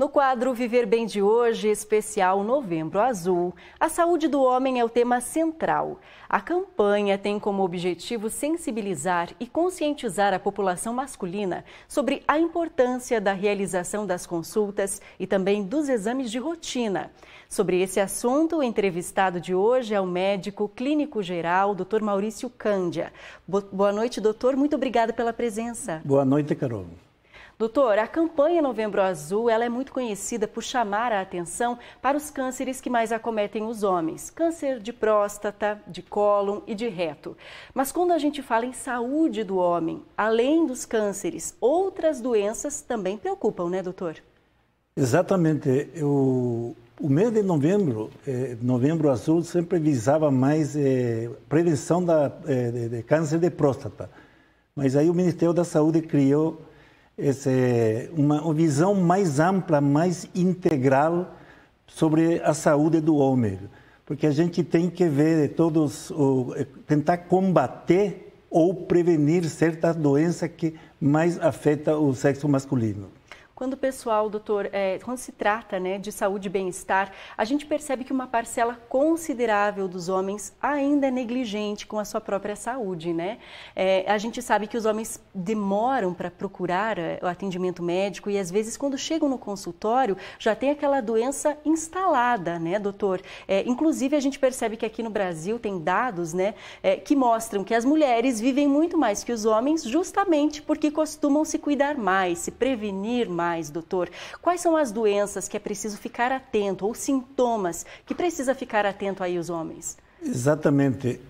No quadro Viver Bem de hoje, especial Novembro Azul, a saúde do homem é o tema central. A campanha tem como objetivo sensibilizar e conscientizar a população masculina sobre a importância da realização das consultas e também dos exames de rotina. Sobre esse assunto, o entrevistado de hoje é o médico clínico geral, Dr. Maurício Cândia. Boa noite, doutor. Muito obrigada pela presença. Boa noite, Carol. Doutor, a campanha Novembro Azul ela é muito conhecida por chamar a atenção para os cânceres que mais acometem os homens: câncer de próstata, de cólon e de reto. Mas quando a gente fala em saúde do homem, além dos cânceres, outras doenças também preocupam, né, doutor? Exatamente. o mês de novembro, eh, novembro azul, sempre visava mais eh, prevenção da, eh, de, de câncer de próstata. Mas aí o Ministério da Saúde criou esse, uma visão mais ampla, mais integral sobre a saúde do homem. Porque a gente tem que ver todos, tentar combater ou prevenir certas doenças que mais afeta o sexo masculino. Quando o pessoal, doutor, é, quando se trata né, de saúde e bem-estar, a gente percebe que uma parcela considerável dos homens ainda é negligente com a sua própria saúde, né? É, a gente sabe que os homens demoram para procurar é, o atendimento médico e às vezes quando chegam no consultório já tem aquela doença instalada, né, doutor? É, inclusive a gente percebe que aqui no Brasil tem dados, né, é, que mostram que as mulheres vivem muito mais que os homens justamente porque costumam se cuidar mais, se prevenir mais mais, doutor? Quais são as doenças que é preciso ficar atento ou sintomas que precisa ficar atento aí os homens? Exatamente.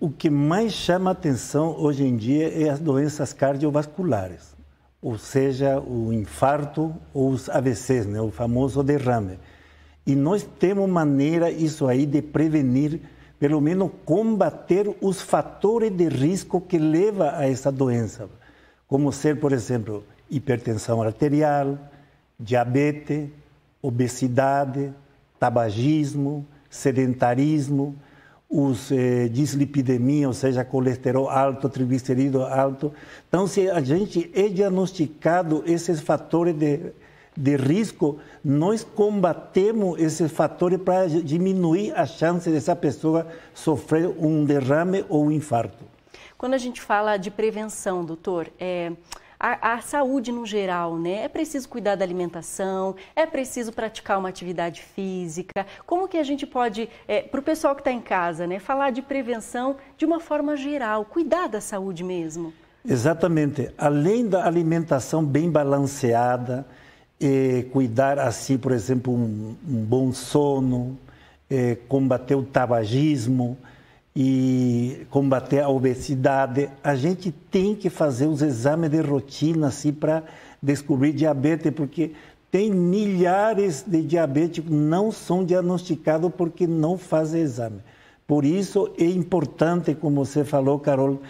o que mais chama atenção hoje em dia é as doenças cardiovasculares, ou seja, o infarto ou os AVCs, né, o famoso derrame. E nós temos maneira isso aí de prevenir, pelo menos combater os fatores de risco que leva a essa doença, como ser, por exemplo, hipertensão arterial, diabetes, obesidade, tabagismo, sedentarismo, os eh, dislipidemia, ou seja, colesterol alto, triglicerídeo alto. Então, se a gente é diagnosticado esses fatores de, de risco, nós combatemos esses fatores para diminuir a chance dessa pessoa sofrer um derrame ou um infarto. Quando a gente fala de prevenção, doutor, é, a, a saúde no geral, né? É preciso cuidar da alimentação, é preciso praticar uma atividade física. Como que a gente pode, é, para o pessoal que está em casa, né, falar de prevenção de uma forma geral, cuidar da saúde mesmo? Exatamente. Além da alimentação bem balanceada, eh, cuidar assim, por exemplo, um, um bom sono, eh, combater o tabagismo, e combater a obesidade, a gente tem que fazer os exames de rotina assim, para descobrir diabetes, porque tem milhares de diabéticos não são diagnosticados porque não fazem exame. Por isso é importante, como você falou, Carol,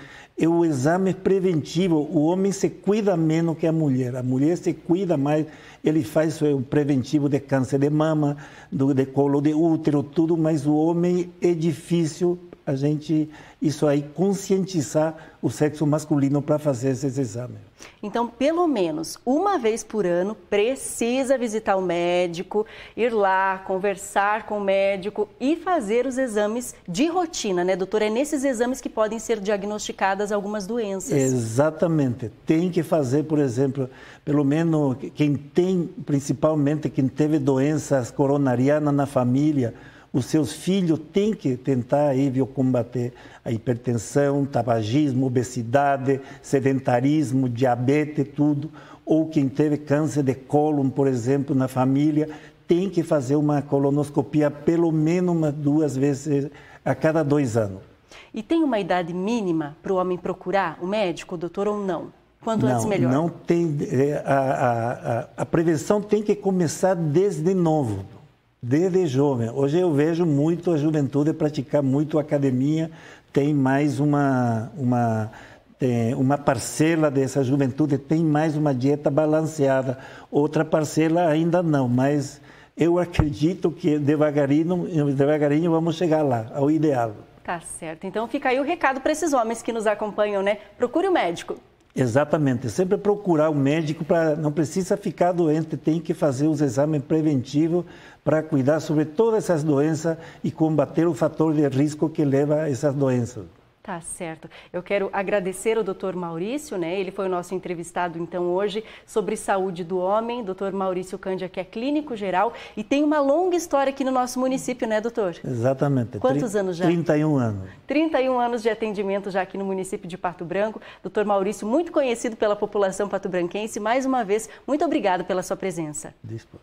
é o exame preventivo. O homem se cuida menos que a mulher. A mulher se cuida mais. Ele faz o preventivo de câncer de mama, do, de colo de útero, tudo, mas o homem é difícil a gente isso aí conscientizar o sexo masculino para fazer esses exames. Então, pelo menos uma vez por ano precisa visitar o médico, ir lá, conversar com o médico e fazer os exames de rotina, né, doutor? É nesses exames que podem ser diagnosticadas algumas doenças. Exatamente. Tem que fazer, por exemplo, pelo menos quem tem, principalmente quem teve doenças coronarianas na família, os seus filhos têm que tentar aí, combater a hipertensão, tabagismo, obesidade, sedentarismo, diabetes, tudo. Ou quem teve câncer de cólon, por exemplo, na família, tem que fazer uma colonoscopia pelo menos uma, duas vezes a cada dois anos. E tem uma idade mínima para o homem procurar o médico, o doutor, ou não? Quanto não, antes melhor. Não tem. Eh, a, a, a, a prevenção tem que começar desde novo desde jovem. Né? Hoje eu vejo muito a juventude praticar muito academia, tem mais uma, uma, é, uma parcela dessa juventude, tem mais uma dieta balanceada, outra parcela ainda não, mas eu acredito que devagarinho, devagarinho vamos chegar lá, ao ideal. Tá certo. Então fica aí o recado para esses homens que nos acompanham, né? Procure o um médico. Exatamente, é sempre procurar o médico para não precisa ficar doente, tem que fazer os exames preventivos para cuidar sobre todas essas doenças e combater o fator de risco que leva a essas doenças. Tá certo. Eu quero agradecer ao Dr. Maurício, né? Ele foi o nosso entrevistado então hoje sobre saúde do homem, Dr. Maurício Cândia, que é clínico geral e tem uma longa história aqui no nosso município, né, doutor? Exatamente. Quantos Tr anos já? 31 anos. 31 anos de atendimento já aqui no município de Pato Branco. Dr. Maurício, muito conhecido pela população patobranquense. Mais uma vez, muito obrigado pela sua presença. Dispo.